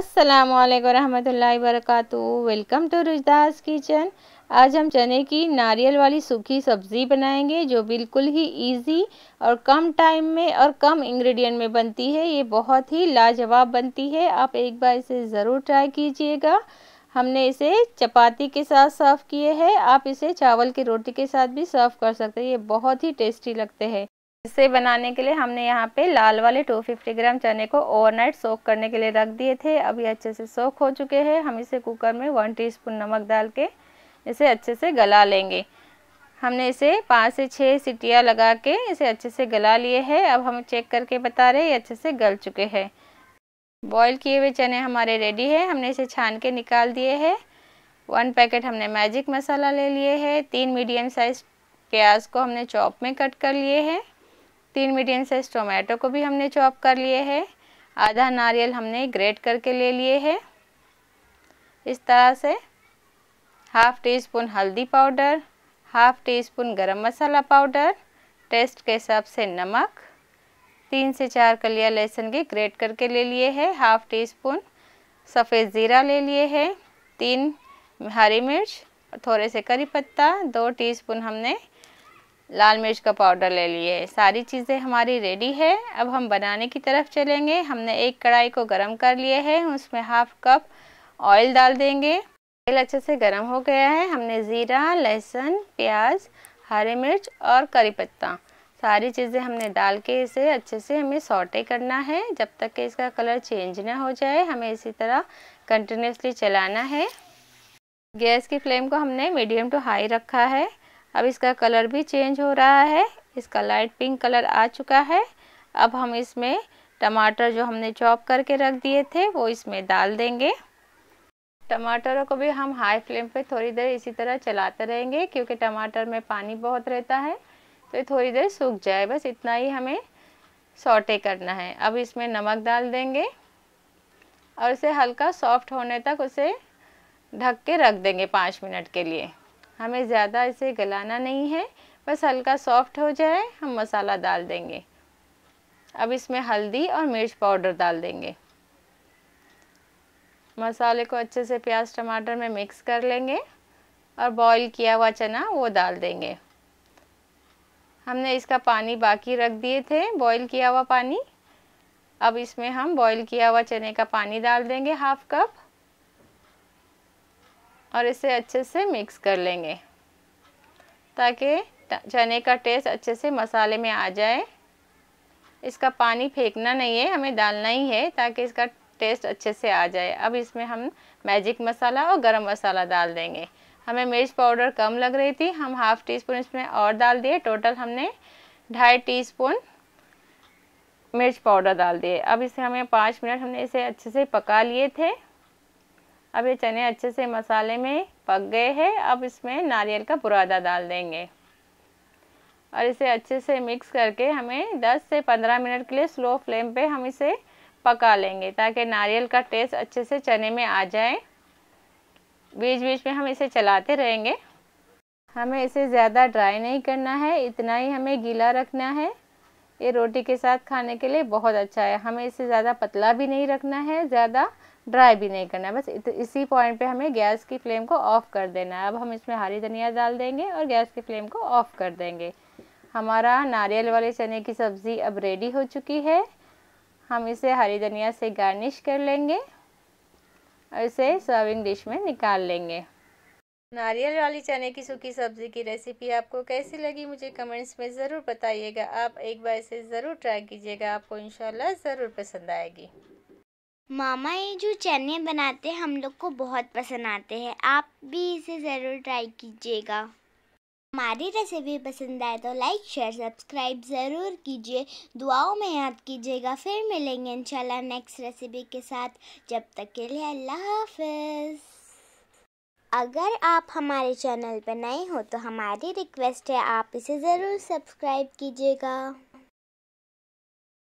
अस्सलाम रहमतुल्लाहि वरकत वेलकम टू रुजदास किचन आज हम चने की नारियल वाली सूखी सब्ज़ी बनाएंगे जो बिल्कुल ही इजी और कम टाइम में और कम इंग्रेडिएंट में बनती है ये बहुत ही लाजवाब बनती है आप एक बार इसे ज़रूर ट्राई कीजिएगा हमने इसे चपाती के साथ सर्व किए हैं आप इसे चावल की रोटी के साथ भी सर्व कर सकते हैं ये बहुत ही टेस्टी लगते हैं इसे बनाने के लिए हमने यहाँ पे लाल वाले 250 ग्राम चने को ओवरनाइट सोक करने के लिए रख दिए थे अभी अच्छे से सोक हो चुके हैं हम इसे कुकर में वन टीस्पून नमक डाल के इसे अच्छे से गला लेंगे हमने इसे पाँच से छः सीटियाँ लगा के इसे अच्छे से गला लिए हैं अब हम चेक करके बता रहे ये अच्छे से गल चुके हैं बॉयल किए हुए चने हमारे रेडी है हमने इसे छान के निकाल दिए है वन पैकेट हमने मैजिक मसाला ले लिए है तीन मीडियम साइज़ प्याज को हमने चॉप में कट कर लिए हैं तीन मीडियम साइज टोमेटो को भी हमने चॉप कर लिए है आधा नारियल हमने ग्रेट करके ले लिए है इस तरह से हाफ टी स्पून हल्दी powder half teaspoon garam masala powder taste के हिसाब से नमक तीन से चार कलिया लहसुन के ग्रेट करके ले लिए है हाफ टी स्पून सफ़ेद ज़ीरा ले लिए है तीन हरी मिर्च थोड़े से करी पत्ता दो टीस्पून हमने लाल मिर्च का पाउडर ले लिए सारी चीज़ें हमारी रेडी है अब हम बनाने की तरफ चलेंगे हमने एक कढ़ाई को गर्म कर लिए है उसमें हाफ कप ऑयल डाल देंगे तेल अच्छे से गर्म हो गया है हमने ज़ीरा लहसुन प्याज हरी मिर्च और करी पत्ता सारी चीज़ें हमने डाल के इसे अच्छे से हमें सॉटे करना है जब तक कि इसका कलर चेंज ना हो जाए हमें इसी तरह कंटिन्यूसली चलाना है गैस की फ्लेम को हमने मीडियम टू हाई रखा है अब इसका कलर भी चेंज हो रहा है इसका लाइट पिंक कलर आ चुका है अब हम इसमें टमाटर जो हमने चॉप करके रख दिए थे वो इसमें डाल देंगे टमाटरों को भी हम हाई फ्लेम पे थोड़ी देर इसी तरह चलाते रहेंगे क्योंकि टमाटर में पानी बहुत रहता है तो ये थोड़ी देर सूख जाए बस इतना ही हमें सॉटे करना है अब इसमें नमक डाल देंगे और इसे हल्का सॉफ्ट होने तक उसे ढक के रख देंगे पाँच मिनट के लिए हमें ज़्यादा इसे गलाना नहीं है बस हल्का सॉफ्ट हो जाए हम मसाला डाल देंगे अब इसमें हल्दी और मिर्च पाउडर डाल देंगे मसाले को अच्छे से प्याज टमाटर में मिक्स कर लेंगे और बॉईल किया हुआ चना वो डाल देंगे हमने इसका पानी बाकी रख दिए थे बॉईल किया हुआ पानी अब इसमें हम बॉईल किया हुआ चने का पानी डाल देंगे हाफ कप और इसे अच्छे से मिक्स कर लेंगे ताकि चने का टेस्ट अच्छे से मसाले में आ जाए इसका पानी फेंकना नहीं है हमें डालना ही है ताकि इसका टेस्ट अच्छे से आ जाए अब इसमें हम मैजिक मसाला और गरम मसाला डाल देंगे हमें मिर्च पाउडर कम लग रही थी हम हाफ़ टी स्पून इसमें और डाल दिए टोटल हमने ढाई टी स्पून मिर्च पाउडर डाल दिए अब इसे हमें पाँच मिनट हमने इसे अच्छे से पका लिए थे अब ये चने अच्छे से मसाले में पक गए हैं अब इसमें नारियल का बुरादा डाल देंगे और इसे अच्छे से मिक्स करके हमें 10 से 15 मिनट के लिए स्लो फ्लेम पे हम इसे पका लेंगे ताकि नारियल का टेस्ट अच्छे से चने में आ जाए बीच बीच में हम इसे चलाते रहेंगे हमें इसे ज़्यादा ड्राई नहीं करना है इतना ही हमें गीला रखना है ये रोटी के साथ खाने के लिए बहुत अच्छा है हमें इसे ज़्यादा पतला भी नहीं रखना है ज़्यादा ड्राई भी नहीं करना है बस इसी पॉइंट पे हमें गैस की फ्लेम को ऑफ़ कर देना है अब हम इसमें हरी धनिया डाल देंगे और गैस की फ्लेम को ऑफ़ कर देंगे हमारा नारियल वाले चने की सब्ज़ी अब रेडी हो चुकी है हम इसे हरी धनिया से गार्निश कर लेंगे और इसे सर्विंग डिश में निकाल लेंगे नारियल वाली चने की सूखी सब्ज़ी की रेसिपी आपको कैसी लगी मुझे कमेंट्स में ज़रूर बताइएगा आप एक बार इसे ज़रूर ट्राई कीजिएगा आपको इंशाल्लाह ज़रूर पसंद आएगी मामा ये जो चने बनाते हैं हम लोग को बहुत पसंद आते हैं आप भी इसे ज़रूर ट्राई कीजिएगा हमारी रेसिपी पसंद आए तो लाइक शेयर सब्सक्राइब ज़रूर कीजिए दुआओं में याद कीजिएगा फिर मिलेंगे इंशाल्लाह नेक्स्ट रेसिपी के साथ जब तक के लिए अल्लाह हाफिज अगर आप हमारे चैनल पर नए हो तो हमारी रिक्वेस्ट है आप इसे ज़रूर सब्सक्राइब कीजिएगा